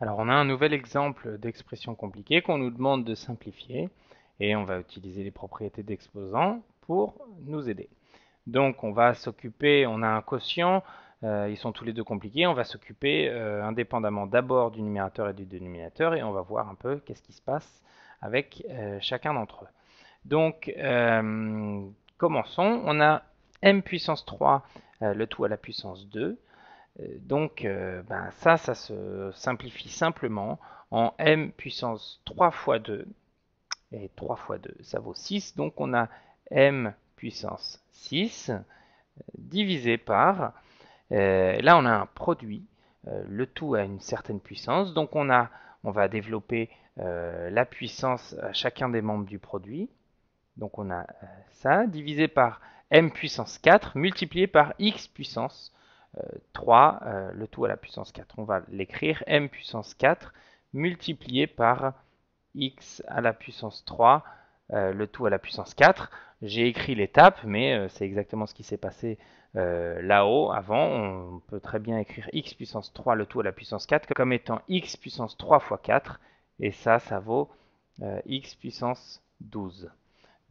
Alors on a un nouvel exemple d'expression compliquée qu'on nous demande de simplifier et on va utiliser les propriétés d'exposants pour nous aider. Donc on va s'occuper, on a un quotient, euh, ils sont tous les deux compliqués, on va s'occuper euh, indépendamment d'abord du numérateur et du dénominateur et on va voir un peu qu'est-ce qui se passe avec euh, chacun d'entre eux. Donc commençons, on a m puissance 3, le tout à la puissance 2, euh, donc, euh, ben ça, ça se simplifie simplement en m puissance 3 fois 2. Et 3 fois 2, ça vaut 6. Donc, on a m puissance 6 euh, divisé par... là, on a un produit. le tout a une certaine puissance. Donc, on, a, on va développer la puissance à chacun des membres du produit. Donc, on a ça divisé par m puissance 4 multiplié par x puissance 3, euh, le tout à la puissance 4. On va l'écrire m puissance 4 multiplié par x à la puissance 3, euh, le tout à la puissance 4. J'ai écrit l'étape, mais euh, c'est exactement ce qui s'est passé là-haut, avant, on peut très bien écrire x puissance 3, le tout à la puissance 4, comme étant x puissance 3 fois 4, et ça, ça vaut x puissance 12.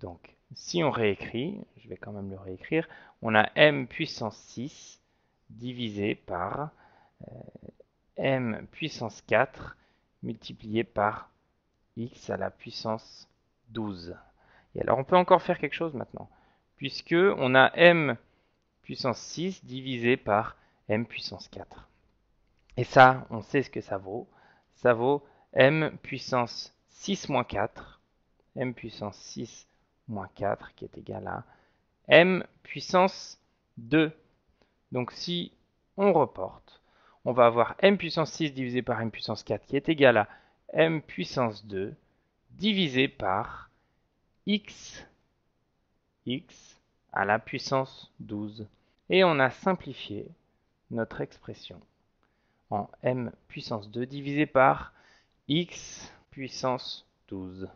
Donc, si on réécrit, je vais quand même le réécrire, on a m puissance 6 divisé par euh, m puissance 4 multiplié par x à la puissance 12. Et alors on peut encore faire quelque chose maintenant, puisque on a m puissance 6 divisé par m puissance 4. Et ça, on sait ce que ça vaut. Ça vaut m puissance 6 moins 4, m puissance 6 moins 4 qui est égal à m puissance 2 donc si on reporte, on va avoir m puissance 6 divisé par m puissance 4 qui est égal à m puissance 2 divisé par x, x à la puissance 12. Et on a simplifié notre expression en m puissance 2 divisé par x puissance 12.